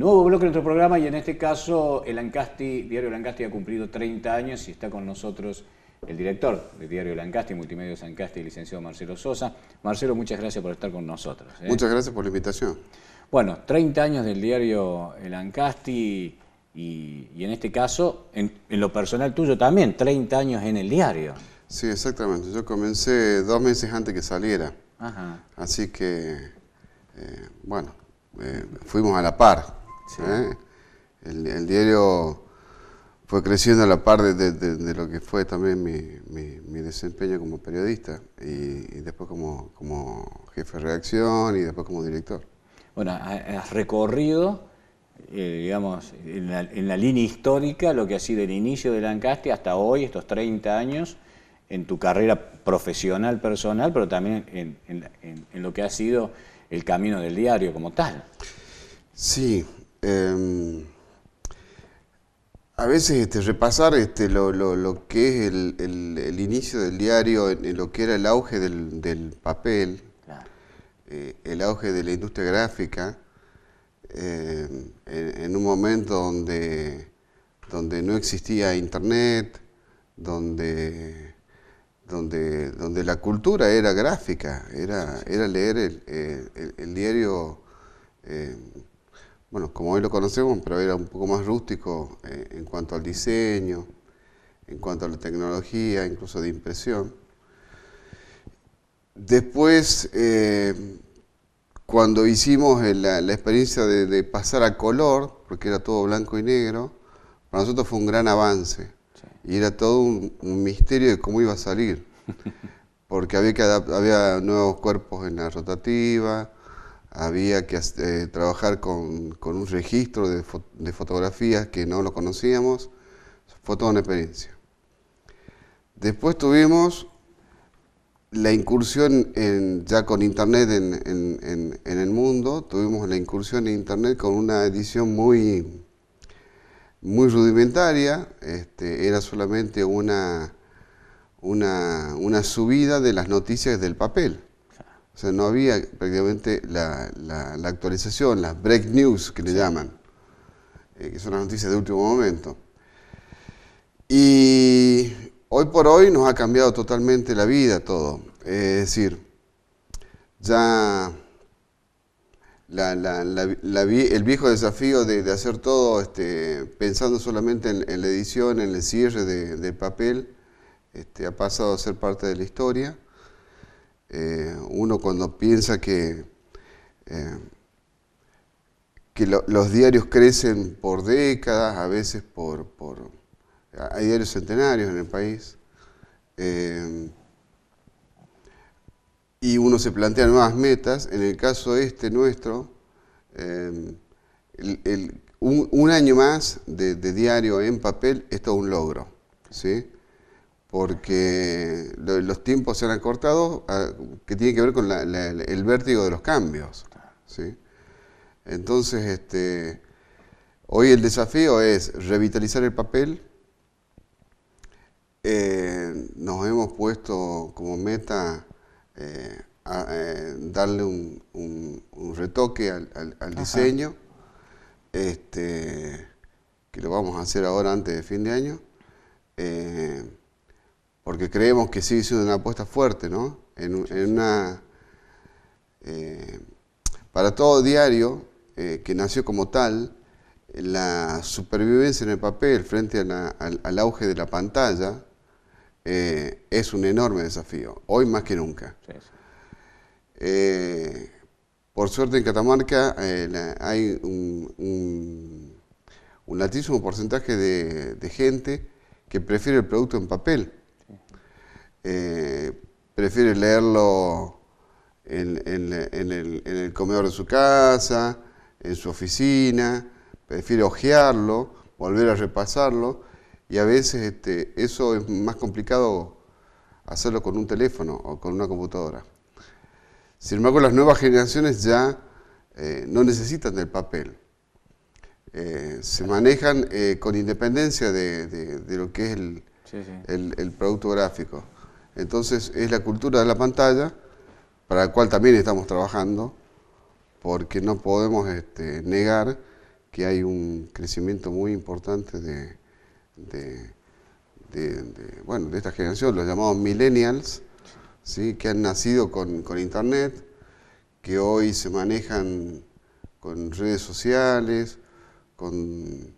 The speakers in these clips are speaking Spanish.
Nuevo bloque de nuestro programa y en este caso el Ancasti, Diario Lancasti ha cumplido 30 años y está con nosotros el director de Diario Lancasti, Multimedios Lancasti, licenciado Marcelo Sosa. Marcelo, muchas gracias por estar con nosotros. ¿eh? Muchas gracias por la invitación. Bueno, 30 años del diario El Ancasti y, en este caso, en, lo personal tuyo también, 30 años en el diario. Sí, exactamente. Yo comencé dos meses antes que saliera. Así que, eh, bueno, eh, fuimos a la par. El, diario fue creciendo a la par de, lo que fue también mi, desempeño como periodista y, después como, jefe de redacción y después como director. Bueno, has recorrido, eh, digamos, en la, línea histórica lo que ha sido el inicio de Lancaster hasta hoy, estos 30 años, en tu carrera profesional, personal, pero también en, en lo que ha sido el camino del diario como tal. Sí, Em, a veces este, repasar este, lo, que es el, inicio del diario, en, lo que era el auge del, papel, eh, el auge de la industria gráfica, em, en, un momento donde, donde no existía internet, donde, donde, donde la cultura era gráfica, era, era leer el, diario. Em, bueno, como hoy lo conocemos, pero era un poco más rústico eh, en cuanto al diseño, en cuanto a la tecnología, incluso de impresión. Después, eh, cuando hicimos la, experiencia de, pasar a color, porque era todo blanco y negro, para nosotros fue un gran avance. Y era todo un, misterio de cómo iba a salir, porque había, había nuevos cuerpos en la rotativa, había que eh, trabajar con, un registro de, fotografías que no lo conocíamos, fue toda una experiencia. Después tuvimos la incursión en, ya con Internet en, el mundo, tuvimos la incursión en Internet con una edición muy, muy rudimentaria, este, era solamente una, una subida de las noticias del papel o sea, no había prácticamente la, la, la actualización, las break news que le llaman, eh, que son las noticias de último momento. Y hoy por hoy nos ha cambiado totalmente la vida todo. es decir, ya el viejo desafío de, hacer todo este, pensando solamente en, la edición, en el cierre de, del papel, este, ha pasado a ser parte de la historia. Eh, uno cuando piensa que, eh, que los diarios crecen por décadas, a veces por, hay diarios centenarios en el país, eh, y uno se plantea nuevas metas. En el caso este nuestro, un, año más de, diario en papel, esto todo un logro. ¿sí? porque los tiempos se han acortado ah, que tiene que ver con el vértigo de los cambios. Entonces, este, hoy el desafío es revitalizar el papel. Eh, nos hemos puesto como meta eh, eh, darle un, retoque al, diseño, este, que lo vamos a hacer ahora antes de fin de año que creemos que sigue siendo una apuesta fuerte, ¿no? En, una, eh, para todo diario, eh, que nació como tal, la supervivencia en el papel frente al, auge de la pantalla eh, es un enorme desafío, hoy más que nunca. por suerte en Catamarca hay un, altísimo porcentaje de gente que prefiere el producto en papel. Eh, prefiere leerlo en, el, comedor de su casa, en su oficina, prefiere hojearlo, volver a repasarlo, y a veces este, eso es más complicado hacerlo con un teléfono o con una computadora. Sin embargo, las nuevas generaciones ya eh, no necesitan del papel. Eh, se manejan con independencia de, lo que es el producto gráfico. Entonces es la cultura de la pantalla, para la cual también estamos trabajando, porque no podemos este, negar que hay un crecimiento muy importante de, esta generación, los llamados millennials, ¿sí? que han nacido con, Internet, que hoy se manejan con redes sociales, con,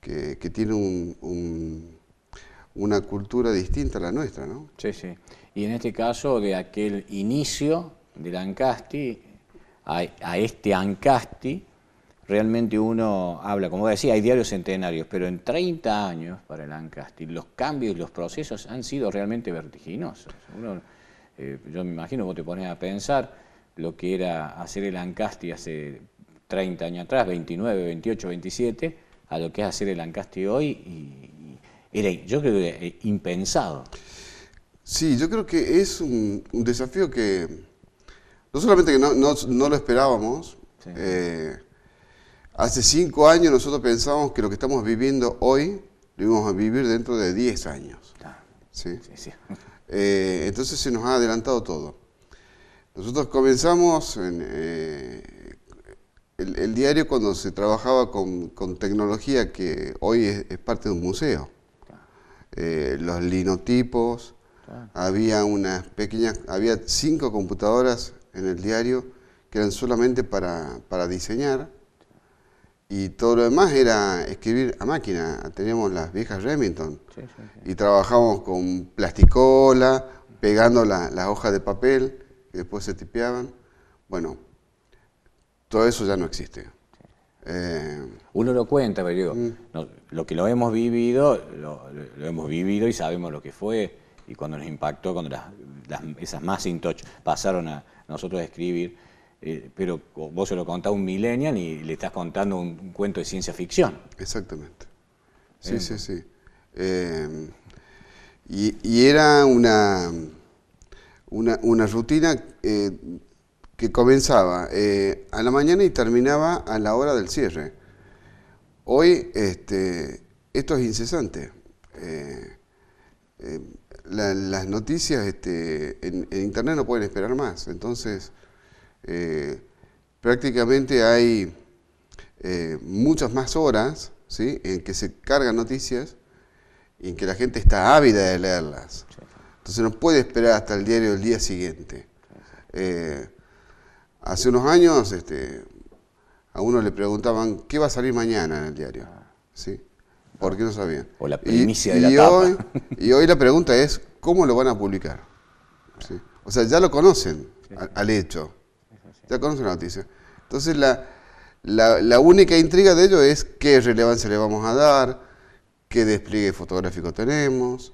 que, tienen un una cultura distinta a la nuestra, ¿no? Sí, sí. Y en este caso, de aquel inicio del Ancasti a, este Ancasti, realmente uno habla, como decía, hay diarios centenarios, pero en 30 años para el Ancasti los cambios y los procesos han sido realmente vertiginosos. Eh, yo me imagino, vos te pones a pensar lo que era hacer el Ancasti hace 30 años atrás, 29, 28, 27, a lo que es hacer el Ancasti hoy y, era, yo creo que eh, impensado. Sí, yo creo que es un, desafío que no solamente que no, lo esperábamos, eh, hace cinco años nosotros pensábamos que lo que estamos viviendo hoy lo íbamos a vivir dentro de diez años. Eh, entonces se nos ha adelantado todo. Nosotros comenzamos el, diario cuando se trabajaba con, tecnología que hoy es parte de un museo. Eh, los linotipos, había unas pequeñas, había cinco computadoras en el diario que eran solamente para, diseñar y todo lo demás era escribir a máquina. Teníamos las viejas Remington y trabajamos con plasticola, pegando las hojas de papel que después se tipeaban. Bueno, todo eso ya no existe. Eh, Uno lo cuenta, pero digo, mm. lo que lo hemos vivido, lo, hemos vivido y sabemos lo que fue. Y cuando nos impactó, cuando las, esas más Touch pasaron a nosotros a escribir, eh, pero vos se lo contás a un millennial y le estás contando un, cuento de ciencia ficción. Exactamente. Sí, eh. sí, sí. Y, era una, una, una rutina que comenzaba eh, a la mañana y terminaba a la hora del cierre. Hoy este, esto es incesante. Eh, eh, las noticias este, en, Internet no pueden esperar más. Entonces, prácticamente hay muchas más horas ¿sí? en que se cargan noticias y en que la gente está ávida de leerlas. Entonces no puede esperar hasta el diario del día siguiente. Hace unos años este, a uno le preguntaban qué va a salir mañana en el diario. Ah. ¿Sí? Porque no sabían. O la primicia y, de la Hoy, y hoy la pregunta es, ¿cómo lo van a publicar? O sea, ya lo conocen al, hecho. Ya conocen la noticia. Entonces, la, única intriga de ello es qué relevancia le vamos a dar, qué despliegue fotográfico tenemos,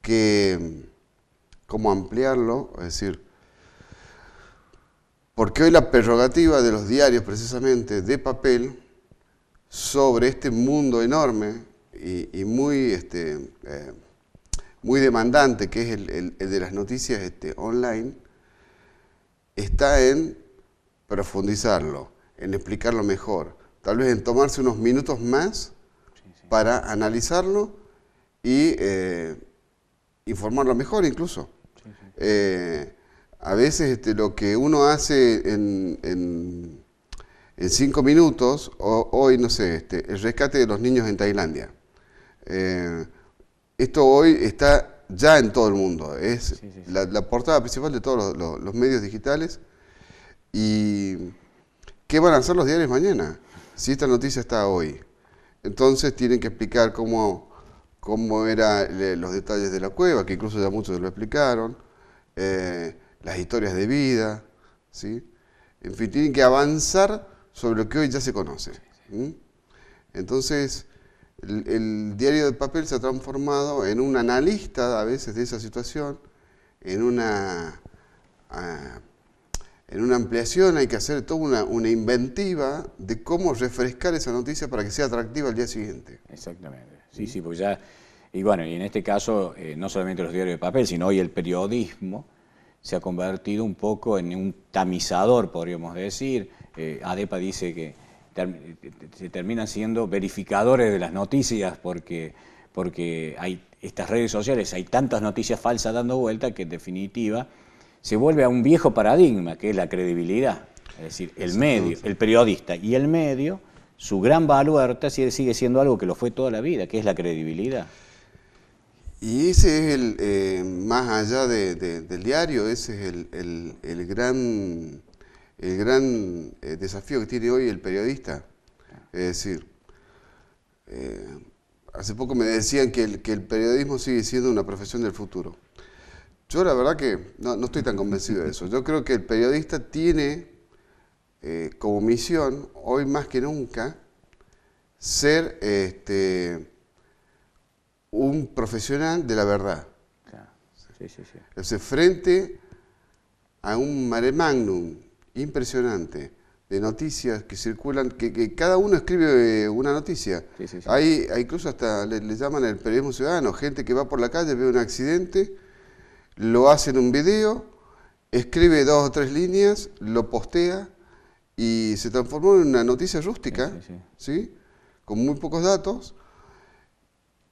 qué, cómo ampliarlo. Es decir, porque hoy la prerrogativa de los diarios precisamente de papel sobre este mundo enorme y, muy, este, eh, muy demandante que es el, de las noticias este, online, está en profundizarlo, en explicarlo mejor, tal vez en tomarse unos minutos más para analizarlo y eh, informarlo mejor incluso. Sí, eh, a veces este, lo que uno hace en, cinco minutos, hoy, no sé, este, el rescate de los niños en Tailandia. Eh, esto hoy está ya en todo el mundo, es La, portada principal de todos los, medios digitales. ¿Y qué van a hacer los diarios mañana? Si esta noticia está hoy. Entonces tienen que explicar cómo, cómo eran eh, los detalles de la cueva, que incluso ya muchos lo explicaron. Eh, las historias de vida, ¿sí? En fin, tienen que avanzar sobre lo que hoy ya se conoce. Entonces, el, diario de papel se ha transformado en un analista a veces de esa situación, en una, ah, en una ampliación, hay que hacer toda una, inventiva de cómo refrescar esa noticia para que sea atractiva al día siguiente. Exactamente, sí, sí, pues ya, y bueno, y en este caso, eh, no solamente los diarios de papel, sino hoy el periodismo, se ha convertido un poco en un tamizador, podríamos decir. Eh, ADEPA dice que se eh, terminan siendo verificadores de las noticias porque, porque hay estas redes sociales, hay tantas noticias falsas dando vuelta que en definitiva se vuelve a un viejo paradigma que es la credibilidad. Es decir, el medio, el periodista y el medio, su gran baluarte sigue siendo algo que lo fue toda la vida, que es la credibilidad. Y ese es el, eh, más allá del diario, ese es el, gran, el gran eh, desafío que tiene hoy el periodista. Es decir, eh, hace poco me decían que el, que el, periodismo sigue siendo una profesión del futuro. Yo la verdad que no, estoy tan convencido de eso. Yo creo que el periodista tiene como misión, hoy más que nunca, ser este, un profesional de la verdad. frente a un mare magnum impresionante de noticias que circulan, que, cada uno escribe eh, una noticia. Hay, incluso hasta le, llaman el periodismo ciudadano, gente que va por la calle, ve un accidente, lo hace en un video, escribe dos o tres líneas, lo postea y se transformó en una noticia rústica, ¿sí? con muy pocos datos,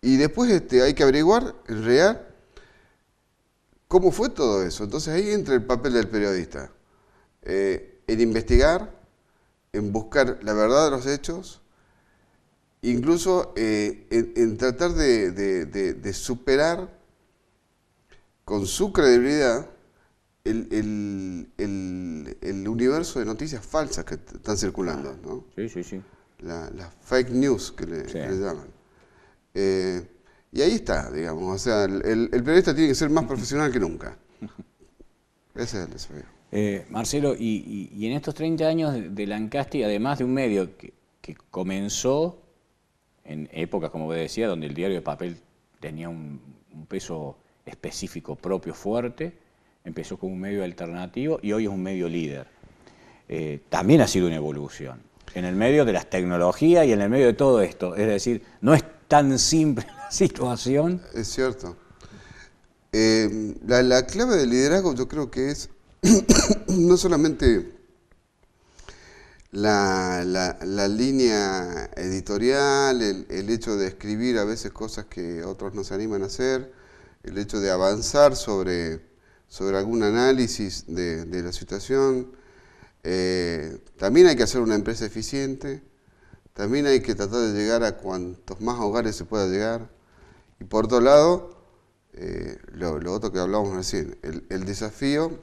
y después este, hay que averiguar, en real, cómo fue todo eso. Entonces ahí entra el papel del periodista. Eh, en investigar, en buscar la verdad de los hechos, incluso eh, en, tratar de, superar con su credibilidad el, universo de noticias falsas que están circulando. Ah. ¿no? Sí, sí, sí. las fake news que le llaman. Eh, y ahí está, digamos. O sea, el, periodista tiene que ser más profesional que nunca. Ese es el desafío. Eh, Marcelo, y, en estos 30 años de, Lancaster, además de un medio que, comenzó en épocas, como decía, donde el diario de papel tenía un, peso específico propio fuerte, empezó como un medio alternativo y hoy es un medio líder. Eh, también ha sido una evolución en el medio de las tecnologías y en el medio de todo esto. Es decir, no es tan simple la situación. Es cierto. Eh, la, clave del liderazgo yo creo que es no solamente la, línea editorial, el, hecho de escribir a veces cosas que otros no se animan a hacer, el hecho de avanzar sobre, sobre algún análisis de, la situación. Eh, también hay que hacer una empresa eficiente también hay que tratar de llegar a cuantos más hogares se pueda llegar. Y por otro lado, eh, lo, otro que hablábamos recién, el, desafío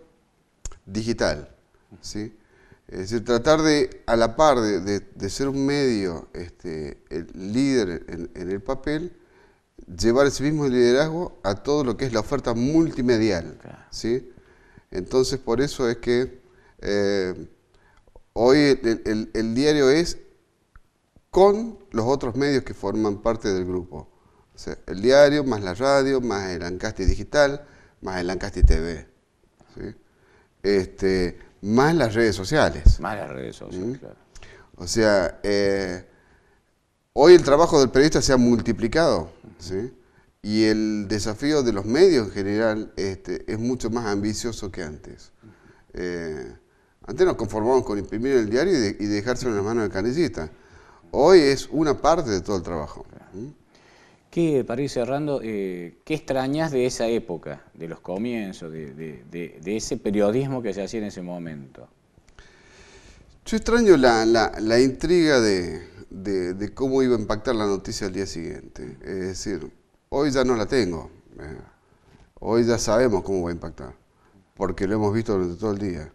digital. ¿sí? Es decir, tratar de, a la par de, ser un medio este, el líder en, el papel, llevar ese mismo liderazgo a todo lo que es la oferta multimedial. ¿sí? Entonces, por eso es que eh, hoy el diario es con los otros medios que forman parte del grupo. O sea, el diario, más la radio, más el Ancasti Digital, más el Ancasti TV. Este, más las redes sociales. Más las redes sociales, ¿Mm? claro. O sea, eh, hoy el trabajo del periodista se ha multiplicado, Y el desafío de los medios en general este, es mucho más ambicioso que antes. Eh, antes nos conformábamos con imprimir el diario y, dejárselo en las manos del canillista hoy es una parte de todo el trabajo. ¿Qué, para ir cerrando, eh, qué extrañas de esa época, de los comienzos, de, ese periodismo que se hacía en ese momento? Yo extraño la, intriga de, cómo iba a impactar la noticia al día siguiente. Es decir, hoy ya no la tengo. Eh, hoy ya sabemos cómo va a impactar, porque lo hemos visto durante todo el día.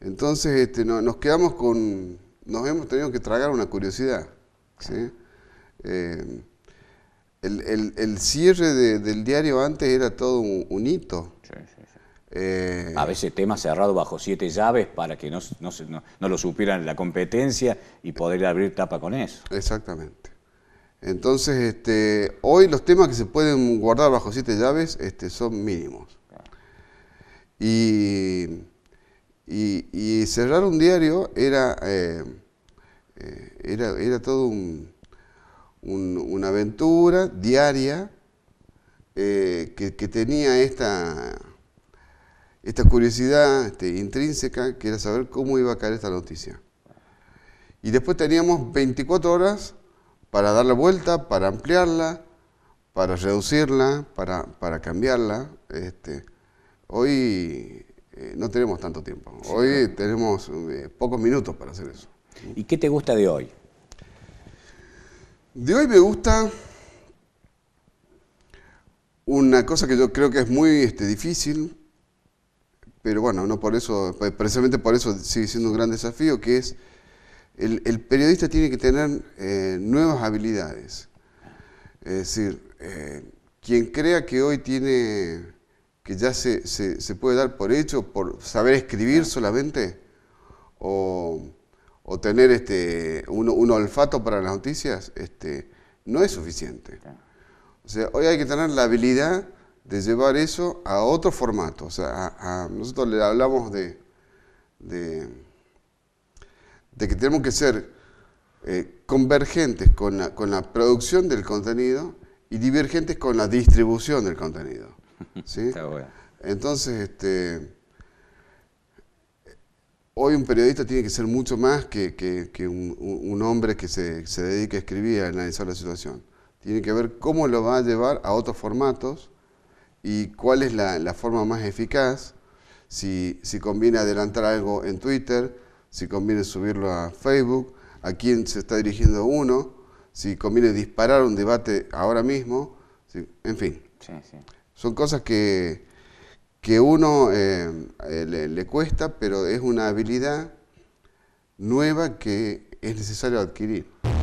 Entonces este, nos quedamos con, nos hemos tenido que tragar una curiosidad. Eh, el, cierre del diario antes era todo un, hito. Eh, a veces temas cerrados bajo siete llaves para que no, lo supieran la competencia y poder abrir tapa con eso. Exactamente. Entonces, este, hoy los temas que se pueden guardar bajo siete llaves este, son mínimos. Y y, cerrar un diario era, eh, eh era, todo una aventura diaria eh, que, tenía esta, esta curiosidad este, intrínseca, que era saber cómo iba a caer esta noticia. Y después teníamos 24 horas para dar la vuelta, para ampliarla, para reducirla, para, para cambiarla. Este. hoy eh, no tenemos tanto tiempo. Hoy tenemos eh, pocos minutos para hacer eso. ¿Y qué te gusta de hoy? De hoy me gusta una cosa que yo creo que es muy este, difícil, pero bueno, no por eso, pues, precisamente por eso sigue siendo un gran desafío, que es el, periodista tiene que tener eh, nuevas habilidades. Es decir, quien crea que hoy tiene que ya se, se, puede dar por hecho, por saber escribir solamente, o, o tener este, un, olfato para las noticias, este, no es suficiente. O sea, hoy hay que tener la habilidad de llevar eso a otro formato. O sea, a, nosotros le hablamos de, de, que tenemos que ser eh, convergentes con la producción del contenido y divergentes con la distribución del contenido. Entonces, este, hoy un periodista tiene que ser mucho más que, un, hombre que se, dedica a escribir y a analizar la situación. Tiene que ver cómo lo va a llevar a otros formatos y cuál es la, forma más eficaz, si, conviene adelantar algo en Twitter, si conviene subirlo a Facebook, a quién se está dirigiendo uno, si conviene disparar un debate ahora mismo, en fin. Son cosas que, que uno eh, eh, le, cuesta, pero es una habilidad nueva que es necesario adquirir.